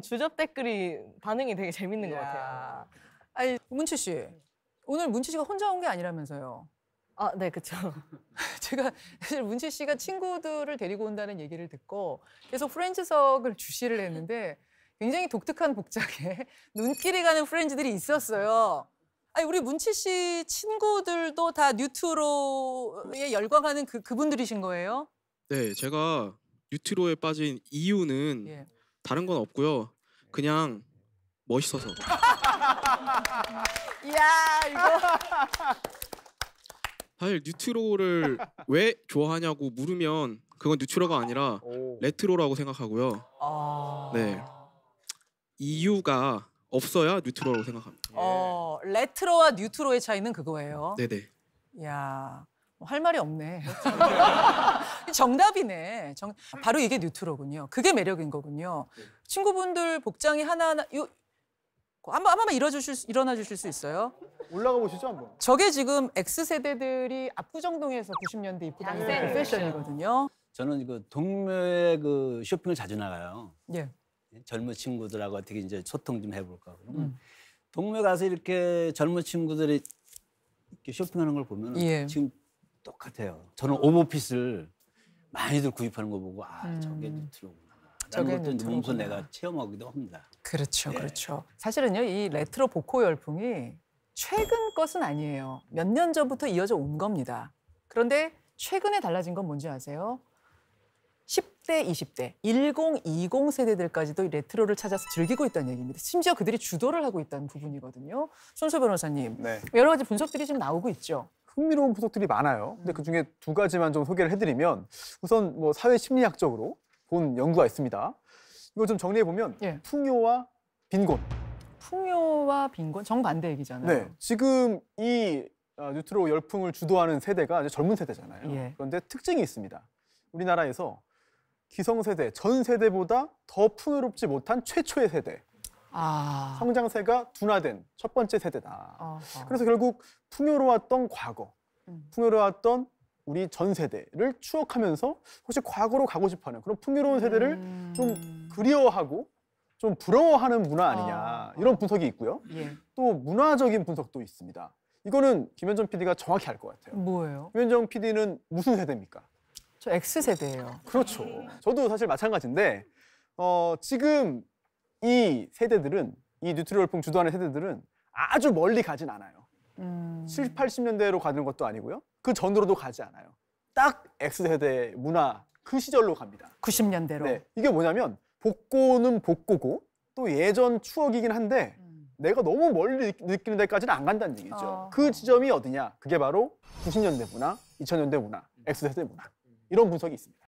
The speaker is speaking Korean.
주접 댓글이 반응이 되게 재밌는 것 같아요. 아니 문채 씨 오늘 문채 씨가 혼자 온 게 아니라면서요? 아, 네, 그렇죠. 제가 사실 문채 씨가 친구들을 데리고 온다는 얘기를 듣고 계속 프렌즈석을 주시를 했는데 굉장히 독특한 복장에 눈길이 가는 프렌즈들이 있었어요. 아니 우리 문채 씨 친구들도 다 뉴트로에 열광하는 그 그분들이신 거예요? 네, 제가 뉴트로에 빠진 이유는 예. 다른 건 없고요. 그냥 멋있어서. 이야 이거. 사실 뉴트로를 왜 좋아하냐고 물으면 그건 뉴트로가 아니라 레트로라고 생각하고요. 아. 네. 이유가 없어야 뉴트로라고 생각합니다. 어, 레트로와 뉴트로의 차이는 그거예요. 네네. 야뭐 할 말이 없네. 그렇죠. 정답이네. 정, 바로 이게 뉴트로군요. 그게 매력인 거군요. 네. 친구분들 복장이 하나하나 요 뭐 한번 한 번만 일어 주실 수, 일어나 주실 수 있어요? 올라가 보시죠 한번. 저게 지금 X 세대들이 압구정동에서 90년대 입고 다 그 패션이거든요. 저는 그 동묘에 그 쇼핑을 자주 나가요. 예. 젊은 친구들하고 어떻게 이제 소통 좀 해볼까 그러면 음. 동묘 가서 이렇게 젊은 친구들이 이렇게 쇼핑하는 걸 보면 예. 지금 똑같아요. 저는 오버핏을 많이들 구입하는 거 보고 아 음. 저게 뉴트로구나. 저게 것도 몸소 내가 체험하기도 합니다. 그렇죠, 네. 그렇죠. 사실은요 이 레트로 보코 열풍이 최근 것은 아니에요. 몇 년 전부터 이어져 온 겁니다. 그런데 최근에 달라진 건 뭔지 아세요? 10대, 20대, 1020 세대들까지도 레트로를 찾아서 즐기고 있다는 얘기입니다. 심지어 그들이 주도를 하고 있다는 부분이거든요. 손수 변호사님, 네. 여러 가지 분석들이 지금 나오고 있죠. 흥미로운 부석들이 많아요. 근데 음. 그 중에 두 가지만 좀 소개를 해드리면 우선 뭐 사회 심리학적으로 본 연구가 있습니다. 이걸 좀 정리해 보면 예. 풍요와 빈곤. 풍요와 빈곤 정반대 얘기잖아요. 네, 지금 이 어, 뉴트로 열풍을 주도하는 세대가 이제 젊은 세대잖아요. 예. 그런데 특징이 있습니다. 우리나라에서 기성세대, 전 세대보다 더 풍요롭지 못한 최초의 세대. 아. 성장세가 둔화된 첫 번째 세대다. 어허. 그래서 결국 풍요로웠던 과거, 음. 풍요로웠던 우리 전 세대를 추억하면서 혹시 과거로 가고 싶어하는 그런 풍요로운 세대를 음. 좀 그리워하고 좀 부러워하는 문화 아니냐 아. 이런 분석이 있고요. 예. 또 문화적인 분석도 있습니다. 이거는 김현정 PD가 정확히 알 것 같아요. 뭐예요? 김현정 PD는 무슨 세대입니까? 저 X세대예요. 그렇죠. 저도 사실 마찬가지인데 어, 지금 이 세대들은 이 뉴트리얼풍 주도하는 세대들은 아주 멀리 가진 않아요. 음. 70, 80년대로 가는 것도 아니고요. 그 전으로도 가지 않아요. 딱 X세대 문화 그 시절로 갑니다. 90년대로. 네, 이게 뭐냐면 복고는 복고고 또 예전 추억이긴 한데 음. 내가 너무 멀리 느끼는 데까지는 안 간다는 얘기죠. 어. 그 지점이 어디냐? 그게 바로 90년대 문화, 2000년대 문화, X세대 문화 이런 분석이 있습니다.